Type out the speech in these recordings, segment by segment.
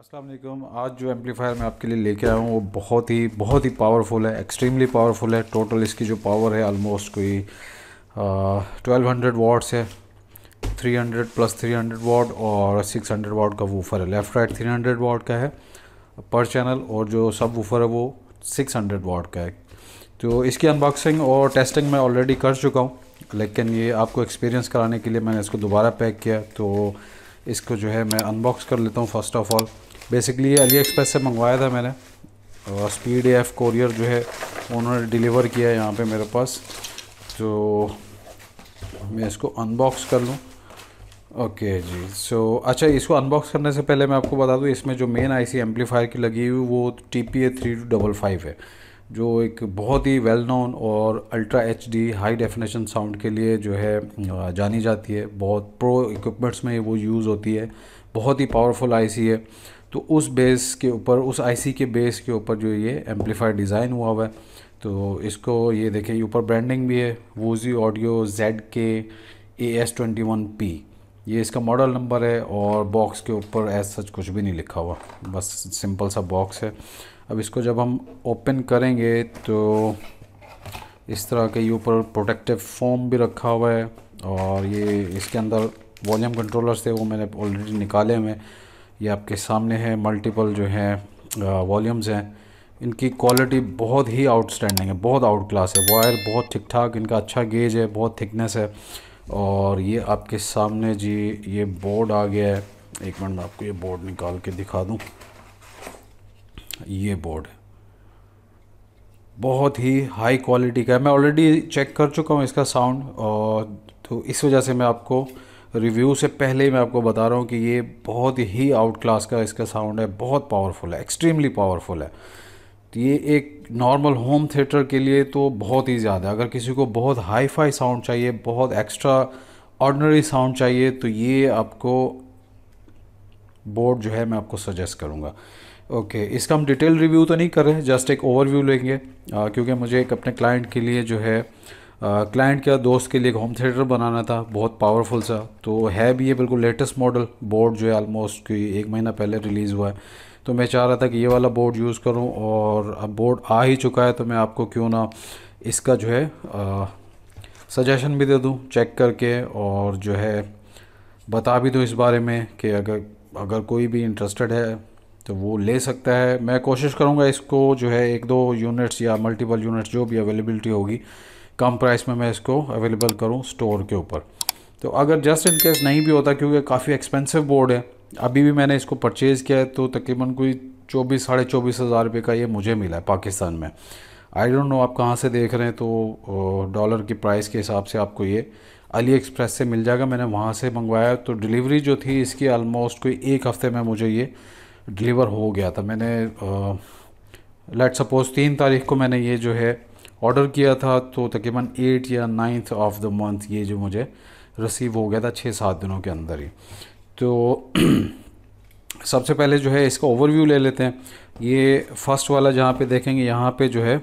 असलम आज जो एम्पलीफायर मैं आपके लिए लेके आया हूँ वो बहुत ही बहुत ही पावरफुल है एक्सट्रीमली पावरफुल है टोटल इसकी जो पावर है आलमोस्ट कोई ट्वेल्व हंड्रेड वाट्स है three hundred plus three hundred watt और सिक्स हंड्रेड वाट का वूफर है left right three hundred watt का है पर चैनल और जो सब वूफर है वो सिक्स हंड्रेड वाट का है तो इसकी अनबॉक्सिंग और टेस्टिंग मैं ऑलरेडी कर चुका हूँ लेकिन ये आपको एक्सपीरियंस कराने के लिए मैंने इसको दोबारा पैक किया तो इसको जो है मैं अनबॉक्स कर लेता हूँ फर्स्ट ऑफ ऑल बेसिकली ये अली एक्सप्रेस से मंगवाया था मैंने और स्पीड एफ कोरियर जो है उन्होंने डिलीवर किया यहाँ पे मेरे पास तो मैं इसको अनबॉक्स कर लूँ ओके जी सो so, अच्छा इसको अनबॉक्स करने से पहले मैं आपको बता दूँ इसमें जो मेन आईसी एम्पलीफायर की लगी हुई वो T P A three two double five है जो एक बहुत ही वेल नोन और ultra H D high definition sound के लिए जो है जानी जाती है बहुत प्रो इक्विपमेंट्स में वो यूज़ होती है बहुत ही पावरफुल आईसी है तो उस बेस के ऊपर उस आईसी के बेस के ऊपर जो ये एम्पलीफायर डिज़ाइन हुआ हुआ है तो इसको ये देखें ये ऊपर ब्रांडिंग भी है वोजी audio Z K A S twenty one P ये इसका मॉडल नंबर है और बॉक्स के ऊपर एज सच कुछ भी नहीं लिखा हुआ बस सिंपल सा बॉक्स है अब इसको जब हम ओपन करेंगे तो इस तरह के ये ऊपर प्रोटेक्टिव फॉर्म भी रखा हुआ है और ये इसके अंदर वॉल्यूम कंट्रोलर्स थे वो मैंने ऑलरेडी निकाले हुए हैं ये आपके सामने है मल्टीपल जो है वॉल्यूम्स हैं इनकी क्वालिटी बहुत ही आउटस्टैंडिंग है बहुत आउट क्लास है वायर बहुत ठीक ठाक इनका अच्छा गेज है बहुत थिकनेस है और ये आपके सामने जी ये बोर्ड आ गया है एक मिनट में आपको ये बोर्ड निकाल के दिखा दूँ ये बोर्ड बहुत ही हाई क्वालिटी का है मैं ऑलरेडी चेक कर चुका हूँ इसका साउंड और तो इस वजह से मैं आपको रिव्यू से पहले ही मैं आपको बता रहा हूँ कि ये बहुत ही आउट क्लास का इसका साउंड है बहुत पावरफुल है एक्सट्रीमली पावरफुल है तो ये एक नॉर्मल होम थिएटर के लिए तो बहुत ही ज़्यादा अगर किसी को बहुत हाई फाई साउंड चाहिए बहुत एक्स्ट्रा ऑर्डनरी साउंड चाहिए तो ये आपको बोर्ड जो है मैं आपको सजेस्ट करूँगा ओके okay, इसका हम डिटेल रिव्यू तो नहीं कर रहे जस्ट एक ओवरव्यू लेंगे आ, क्योंकि मुझे एक अपने क्लाइंट के लिए जो है क्लाइंट क्या दोस्त के लिए एक होम थिएटर बनाना था बहुत पावरफुल सा तो है भी ये बिल्कुल लेटेस्ट मॉडल बोर्ड जो है आलमोस्ट एक महीना पहले रिलीज़ हुआ है तो मैं चाह रहा था कि ये वाला बोर्ड यूज़ करूँ और अब बोर्ड आ ही चुका है तो मैं आपको क्यों ना इसका जो है सजेशन भी दे दूँ चेक करके और जो है बता भी दूँ इस बारे में कि अगर अगर कोई भी इंटरेस्टेड है तो वो ले सकता है मैं कोशिश करूँगा इसको जो है एक दो यूनिट्स या मल्टीपल यूनिट्स जो भी अवेलेबिलिटी होगी कम प्राइस में मैं इसको अवेलेबल करूँ स्टोर के ऊपर तो अगर जस्ट इन केस नहीं भी होता क्योंकि काफ़ी एक्सपेंसिव बोर्ड है अभी भी मैंने इसको परचेज़ किया है तो तकरीबन कोई चौबीस साढ़े चौबीस हज़ार रुपये का ये मुझे मिला है पाकिस्तान में आई डोंट नो आप कहाँ से देख रहे हैं तो डॉलर की प्राइस के हिसाब से आपको ये अली एक्सप्रेस से मिल जाएगा मैंने वहाँ से मंगवाया तो डिलीवरी जो थी इसकी आलमोस्ट कोई एक हफ़्ते में मुझे ये डिलीवर हो गया था मैंने लेट सपोज़ तीन तारीख को मैंने ये जो है ऑर्डर किया था तो तकरीबन एट या नाइन्थ ऑफ द मंथ ये जो मुझे रिसीव हो गया था छः सात दिनों के अंदर ही तो सबसे पहले जो है इसका ओवरव्यू ले लेते हैं ये फर्स्ट वाला जहाँ पे देखेंगे यहाँ पे जो है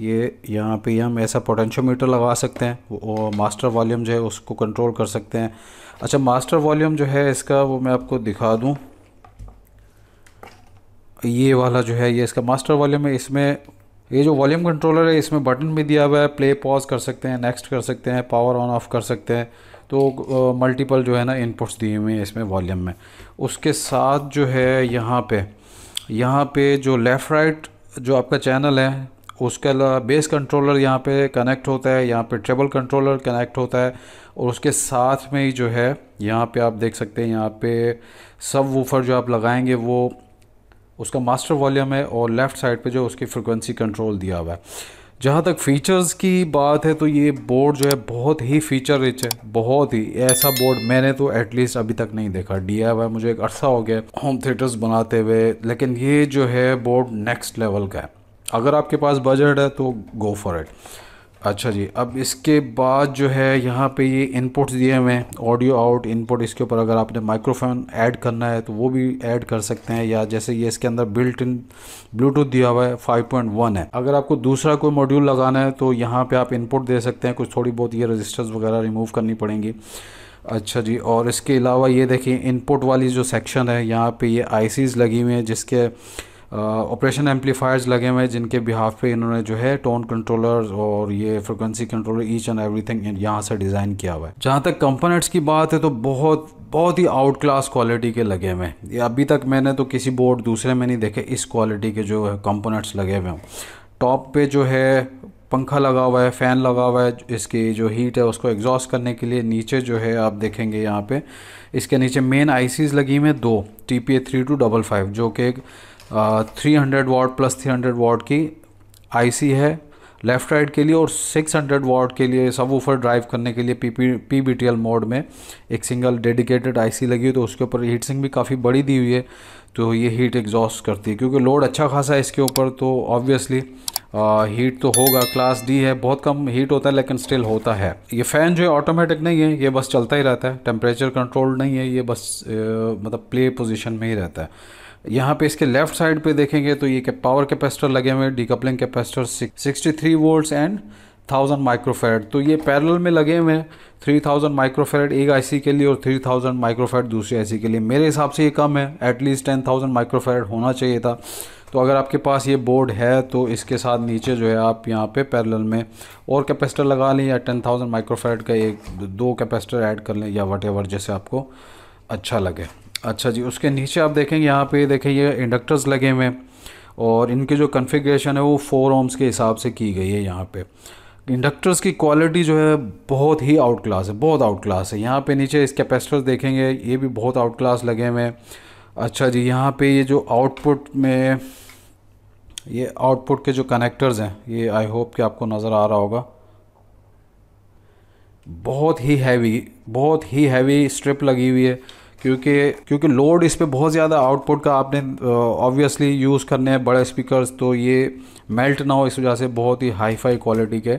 ये यहाँ पे हम ऐसा पोटेंशियोमीटर लगा सकते हैं वो मास्टर वॉल्यूम जो है उसको कंट्रोल कर सकते हैं अच्छा मास्टर वॉल्यूम जो है इसका वो मैं आपको दिखा दूँ ये वाला जो है ये इसका मास्टर वॉल्यूम है इसमें ये जो वॉल्यूम कंट्रोलर है इसमें बटन भी दिया हुआ है प्ले पॉज कर सकते हैं नेक्स्ट कर सकते हैं पावर ऑन ऑफ कर सकते हैं तो मल्टीपल uh, जो है ना इनपुट्स दिए हुए हैं इसमें वॉल्यूम में उसके साथ जो है यहाँ पे यहाँ पे जो लेफ़्ट राइट जो आपका चैनल है उसके अलावा बेस कंट्रोलर यहाँ पे कनेक्ट होता है यहाँ पे ट्रेबल कंट्रोलर कनेक्ट होता है और उसके साथ में ही जो है यहाँ पे आप देख सकते हैं यहाँ पे सब वूफर जो आप लगाएंगे वो उसका मास्टर वॉल्यूम है और लेफ़्ट साइड पे जो उसकी फ्रिक्वेंसी कंट्रोल दिया हुआ है जहाँ तक फ़ीचर्स की बात है तो ये बोर्ड जो है बहुत ही फ़ीचर रिच है बहुत ही ऐसा बोर्ड मैंने तो एटलीस्ट अभी तक नहीं देखा डी आई मुझे एक अरसा हो गया होम थिएटर्स बनाते हुए लेकिन ये जो है बोर्ड नेक्स्ट लेवल का है अगर आपके पास बजट है तो गो फॉर इट अच्छा जी अब इसके बाद जो है यहाँ पे ये इनपुट्स दिए हुए हैं ऑडियो आउट इनपुट इसके ऊपर अगर आपने माइक्रोफोन ऐड करना है तो वो भी ऐड कर सकते हैं या जैसे ये इसके अंदर बिल्ट इन ब्लूटूथ दिया हुआ है 5.1 है अगर आपको दूसरा कोई मॉड्यूल लगाना है तो यहाँ पे आप इनपुट दे सकते हैं कुछ थोड़ी बहुत ये रजिस्टर्स वगैरह रिमूव करनी पड़ेंगी अच्छा जी और इसके अलावा ये देखिए इनपुट वाली जो सेक्शन है यहाँ पर ये आईसीज़ लगी हुई हैं जिसके ऑपरेशन एम्पलीफायर्स लगे हुए हैं जिनके बिहाफ पे इन्होंने जो है टोन कंट्रोलर्स और ये frequency controller each and everything यहाँ से डिज़ाइन किया हुआ है जहाँ तक कंपोनेंट्स की बात है तो बहुत बहुत ही आउट क्लास क्वालिटी के लगे हुए हैं ये अभी तक मैंने तो किसी बोर्ड दूसरे में नहीं देखे इस क्वालिटी के जो कंपोनेंट्स लगे हुए हैं टॉप पे जो है पंखा लगा हुआ है फ़ैन लगा हुआ है इसकी जो हीट है उसको एग्जॉस्ट करने के लिए नीचे जो है आप देखेंगे यहाँ पे इसके नीचे मेन आईसीज़ लगी हुई है दो T P A three two double five जो कि एक three hundred watt plus three hundred watt की आईसी है लेफ़्ट राइट के लिए और 600 हंड्रेड वाट के लिए सब ऊपर ड्राइव करने के लिए P P P B T L mode में एक सिंगल डेडिकेटेड आईसी लगी हुई तो उसके ऊपर हीट सिंग भी काफ़ी बड़ी दी हुई है तो ये हीट एग्जॉस्ट करती है क्योंकि लोड अच्छा खासा है इसके ऊपर तो ऑब्वियसली हीट तो होगा क्लास डी है बहुत कम हीट होता है लेकिन स्टिल होता है ये फ़ैन जो है ऑटोमेटिक नहीं है ये बस चलता ही रहता है टेम्परेचर कंट्रोल नहीं है ये बस आ, मतलब प्ले पोजिशन में ही रहता है यहाँ पे इसके लेफ्ट साइड पे देखेंगे तो ये के पावर कैपेसिटर लगे हुए हैं decoupling capacitor sixty three volts and thousand microfarad तो ये पैरल में लगे हुए हैं थ्री थाउजेंड माइक्रोफेड एक आईसी के लिए और थ्री थाउजेंड माइक्रोफेड दूसरी आईसी के लिए मेरे हिसाब से ये कम है एटलीस्ट टेन थाउजेंड माइक्रोफेड होना चाहिए था तो अगर आपके पास ये बोर्ड है तो इसके साथ नीचे जो है आप यहाँ पे पैरेलल में और कैपेसिटर लगा लें या टेन थाउजेंड माइक्रोफेड का एक दो कैपेसिटर ऐड कर लें या वट जैसे आपको अच्छा लगे अच्छा जी उसके नीचे आप देखेंगे यहाँ पे देखें ये इंडक्टर्स लगे हुए हैं और इनके जो कन्फिग्रेशन है वो फोर ओम्स के हिसाब से की गई है यहाँ पर इंडक्टर्स की क्वालिटी जो है बहुत ही आउट क्लास है बहुत आउट क्लास है यहाँ पे नीचे इस कैपेसिटर देखेंगे ये भी बहुत आउट क्लास लगे हुए हैं अच्छा जी यहाँ पे ये जो आउटपुट में ये आउटपुट के जो कनेक्टर्स हैं ये आई होप कि आपको नज़र आ रहा होगा बहुत ही हैवी बहुत ही हैवी स्ट्रिप लगी हुई है क्योंकि क्योंकि लोड इस पर बहुत ज़्यादा आउटपुट का आपने ऑब्वियसली यूज़ करने हैं बड़े स्पीकर्स तो ये मेल्ट ना हो इस वजह से बहुत ही हाई फाई क्वालिटी के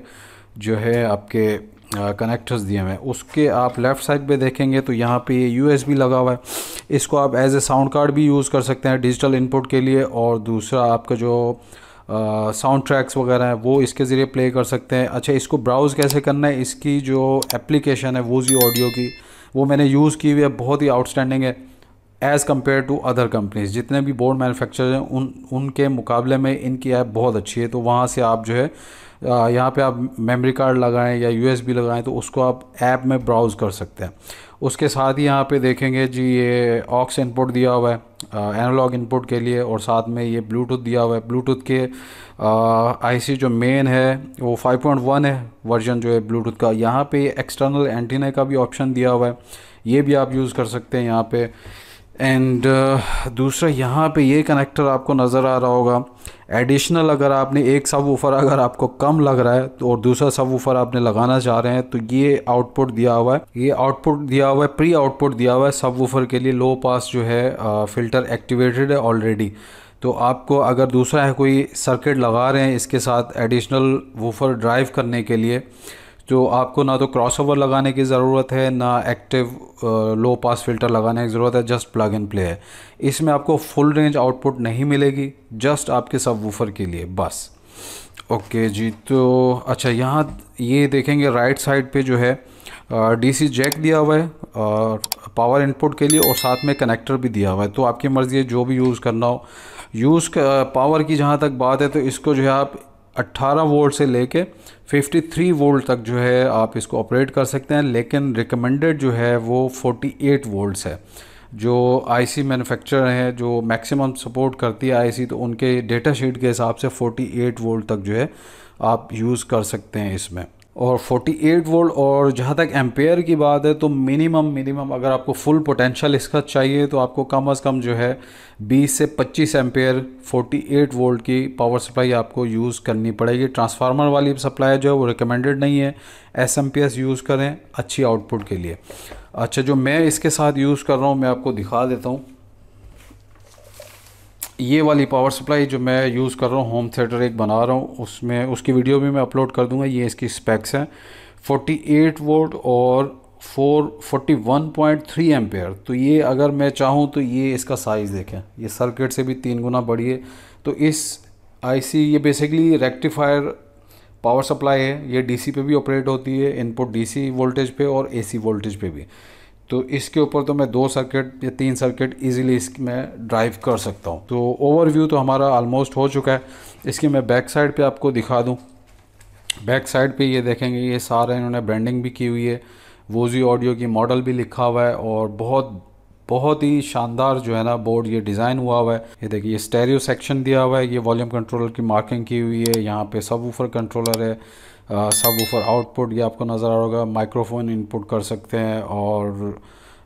जो है आपके कनेक्टर्स दिए हुए हैं उसके आप लेफ़्ट साइड पे देखेंगे तो यहाँ पे ये यू लगा हुआ है इसको आप एज ए साउंड कार्ड भी यूज़ कर सकते हैं डिजिटल इनपुट के लिए और दूसरा आपका जो साउंड ट्रैक्स वगैरह हैं वो इसके ज़रिए प्ले कर सकते हैं अच्छा इसको ब्राउज़ कैसे करना है इसकी जो एप्लीकेशन है वोजी ऑडियो की वो मैंने यूज़ की हुई है बहुत ही आउटस्टैंडिंग है as compare to other companies जितने भी बोर्ड मैन्युफैक्चरर हैं उन उनके मुकाबले में इनकी ऐप बहुत अच्छी है तो वहाँ से आप जो है यहाँ पे आप मेमोरी कार्ड लगाएं या यू लगाएं तो उसको आप ऐप में ब्राउज़ कर सकते हैं उसके साथ ही यहाँ पे देखेंगे जी ये ऑक्स इनपुट दिया हुआ है एनालॉग इनपुट के लिए और साथ में ये ब्लूटूथ दिया हुआ है ब्लूटूथ के आईसी जो मेन है वो 5.1 है वर्जन जो है ब्लूटूथ का यहाँ पे एक्सटर्नल एंटीना का भी ऑप्शन दिया हुआ है ये भी आप यूज़ कर सकते हैं यहाँ पे एंड uh, दूसरा यहाँ पे ये कनेक्टर आपको नज़र आ रहा होगा एडिशनल अगर आपने एक सब ऊफर अगर आपको कम लग रहा है तो और दूसरा सब वूफर आपने लगाना चाह रहे हैं तो ये आउटपुट दिया हुआ है ये आउटपुट दिया हुआ है प्री आउटपुट दिया हुआ है सब ऊफर के लिए लो पास जो है फ़िल्टर एक्टिवेटेड है ऑलरेडी तो आपको अगर दूसरा है कोई सर्किट लगा रहे हैं इसके साथ एडिशनल वूफर ड्राइव करने के लिए जो आपको ना तो क्रॉसओवर लगाने की ज़रूरत है ना एक्टिव लो पास फिल्टर लगाने की ज़रूरत है जस्ट प्लग एंड प्ले है इसमें आपको फुल रेंज आउटपुट नहीं मिलेगी जस्ट आपके सब वूफर के लिए बस ओके जी तो अच्छा यहाँ ये देखेंगे राइट साइड पे जो है डीसी जैक दिया हुआ है और पावर इनपुट के लिए और साथ में कनेक्टर भी दिया हुआ है तो आपकी मर्ज़ी है जो भी यूज़ करना हो यूज़ पावर की जहाँ तक बात है तो इसको जो है आप 18 वोल्ट से लेके 53 वोल्ट तक जो है आप इसको ऑपरेट कर सकते हैं लेकिन रिकमेंडेड जो है वो 48 वोल्ट्स है जो आईसी मैन्युफैक्चरर हैं जो मैक्सिमम सपोर्ट करती है आईसी तो उनके डेटा शीट के हिसाब से 48 वोल्ट तक जो है आप यूज़ कर सकते हैं इसमें और 48 वोल्ट और जहाँ तक एम्पेयर की बात है तो मिनिमम मिनिमम अगर आपको फुल पोटेंशियल इसका चाहिए तो आपको कम अज़ कम जो है 20 से 25 एम्पेयर 48 वोल्ट की पावर सप्लाई आपको यूज़ करनी पड़ेगी ट्रांसफार्मर वाली सप्लाई जो है वो रिकमेंडेड नहीं है S M P S use करें अच्छी आउटपुट के लिए अच्छा जो मैं इसके साथ यूज़ कर रहा हूँ मैं आपको दिखा देता हूँ ये वाली पावर सप्लाई जो मैं यूज़ कर रहा हूँ होम थिएटर एक बना रहा हूँ उसमें उसकी वीडियो भी मैं अपलोड कर दूँगा ये इसकी स्पेक्स हैं 48 वोल्ट और 4 41.3 एम्पेयर तो ये अगर मैं चाहूँ तो ये इसका साइज़ देखें ये सर्किट से भी तीन गुना बड़ी है तो इस आईसी ये बेसिकली रेक्टिफायर पावर सप्लाई है ये डीसी पे भी ऑपरेट होती है इनपुट डीसी वोल्टेज पे और एसी वोल्टेज पे भी तो इसके ऊपर तो मैं दो सर्किट या तीन सर्किट इजीली इसमें ड्राइव कर सकता हूँ तो ओवरव्यू तो हमारा ऑलमोस्ट हो चुका है इसकी मैं बैक साइड पे आपको दिखा दूँ बैक साइड पे ये देखेंगे ये सारे इन्होंने ब्रांडिंग भी की हुई है वोजी ऑडियो की मॉडल भी लिखा हुआ है और बहुत बहुत ही शानदार जो है ना बोर्ड ये डिज़ाइन हुआ हुआ है ये देखिए ये स्टेरियो सेक्शन दिया हुआ है ये वॉल्यूम कंट्रोलर की मार्किंग की हुई है यहाँ पे सब कंट्रोलर है सब ऊपर आउटपुट ये आपको नज़र आ रहा होगा माइक्रोफोन इनपुट कर सकते हैं और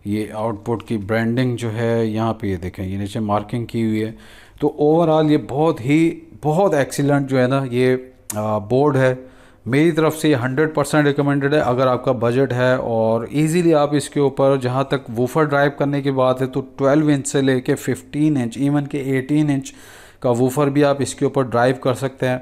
ये आउटपुट की ब्रांडिंग जो है यहाँ पे ये देखें ये नीचे मार्किंग की हुई है तो ओवरऑल ये बहुत ही बहुत एक्सीलेंट जो है ना ये बोर्ड है मेरी तरफ से ये हंड्रेड परसेंट रिकमेंडेड है अगर आपका बजट है और इजीली आप इसके ऊपर जहाँ तक वूफर ड्राइव करने की बात है तो ट्वेल्व इंच से लेके फिफ्टीन इंच इवन के एटीन इंच का वूफर भी आप इसके ऊपर ड्राइव कर सकते हैं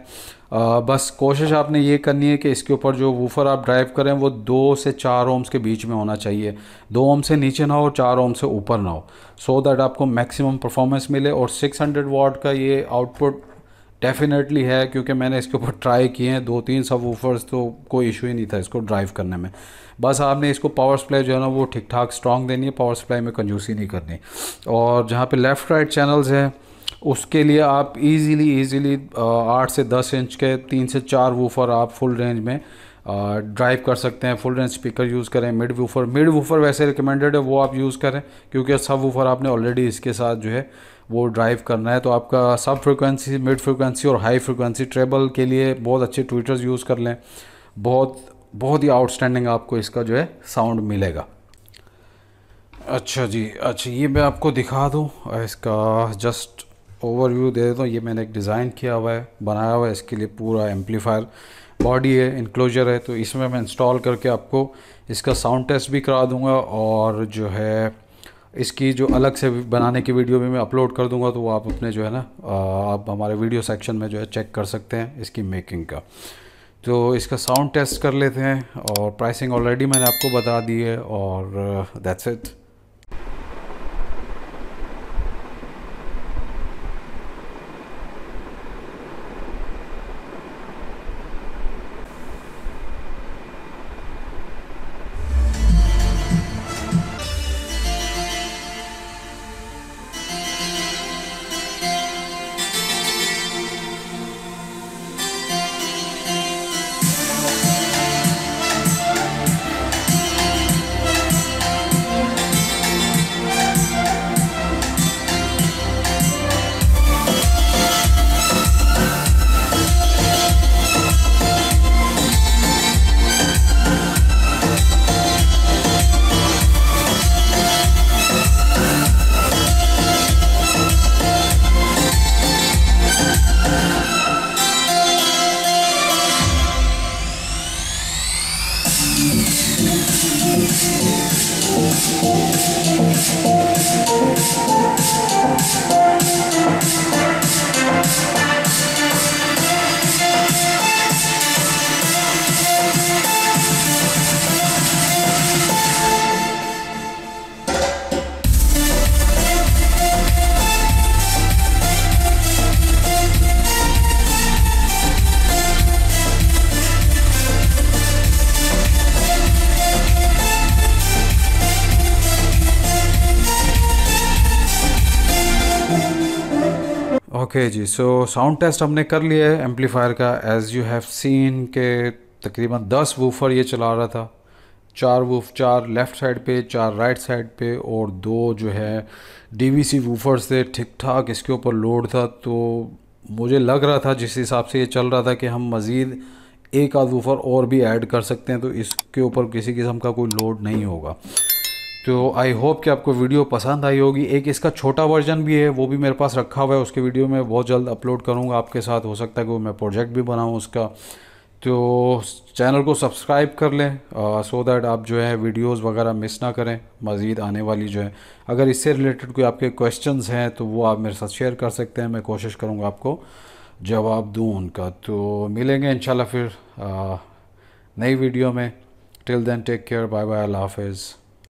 बस कोशिश आपने ये करनी है कि इसके ऊपर जो वूफर आप ड्राइव करें वो दो से चार ओम्स के बीच में होना चाहिए दो ओम से नीचे ना हो चार ओम से ऊपर ना हो सो so दैट आपको मैक्सिमम परफॉर्मेंस मिले और 600 हंड्रेड वाट का ये आउटपुट डेफिनेटली है क्योंकि मैंने इसके ऊपर ट्राई किए हैं दो तीन सब वूफर्स तो कोई इशू ही नहीं था इसको ड्राइव करने में बस आपने इसको पावर सप्लाई जो है ना वो ठीक ठाक स्ट्रॉन्ग देनी है पावर सप्लाई में कंजूसी नहीं करनी और जहाँ पे लेफ़्ट राइट चैनल्स हैं उसके लिए आप इजीली इजीली आठ से दस इंच के तीन से चार वूफर आप फुल रेंज में ड्राइव कर सकते हैं फुल रेंज स्पीकर यूज़ करें मिड वूफर मिड वूफर वैसे रिकमेंडेड है वो आप यूज़ करें क्योंकि सब वूफर आपने ऑलरेडी इसके साथ जो है वो ड्राइव करना है तो आपका सब फ्रिक्वेंसी मिड फ्रिक्वेंसी और हाई फ्रिक्वेंसी ट्रेबल के लिए बहुत अच्छे ट्विटर्स यूज़ कर लें बहुत बहुत ही आउटस्टैंडिंग आपको इसका जो है साउंड मिलेगा अच्छा जी अच्छा ये मैं आपको दिखा दूँ इसका जस्ट ओवरव्यू दे देता हूँ ये मैंने एक डिज़ाइन किया हुआ है बनाया हुआ है इसके लिए पूरा एम्पलीफायर बॉडी है इंक्लोजर है तो इसमें मैं इंस्टॉल करके आपको इसका साउंड टेस्ट भी करा दूँगा और जो है इसकी जो अलग से बनाने की वीडियो भी मैं अपलोड कर दूंगा तो वो आप अपने जो है ना आप हमारे वीडियो सेक्शन में जो है चेक कर सकते हैं इसकी मेकिंग का तो इसका साउंड टेस्ट कर लेते हैं और प्राइसिंग ऑलरेडी मैंने आपको बता दी है और दैट्स uh, इट ओके जी सो साउंड टेस्ट हमने कर लिया है एम्पलीफायर का एज़ यू हैव सीन के तकरीबन दस वूफर ये चला रहा था चार वूफ चार लेफ़्ट साइड पे चार राइट साइड पे और दो जो है डीवीसी वूफर से ठीक ठाक इसके ऊपर लोड था तो मुझे लग रहा था जिस हिसाब से ये चल रहा था कि हम मज़ीद एक आध वूफर और भी ऐड कर सकते हैं तो इसके ऊपर किसी किस्म का कोई लोड नहीं होगा तो आई होप कि आपको वीडियो पसंद आई होगी एक इसका छोटा वर्जन भी है वो भी मेरे पास रखा हुआ है उसके वीडियो में बहुत जल्द अपलोड करूँगा आपके साथ हो सकता है कि वो मैं प्रोजेक्ट भी बनाऊँ उसका तो चैनल को सब्सक्राइब कर लें सो uh, दैट आप जो है वीडियोस वगैरह मिस ना करें मज़ीद आने वाली जो है अगर इससे रिलेटेड कोई आपके क्वेश्चंस हैं तो वो आप मेरे साथ शेयर कर सकते हैं मैं कोशिश करूँगा आपको जवाब दूँ उनका तो मिलेंगे इन फिर uh, नई वीडियो में till then take care bye bye अल्लाह हाफिज़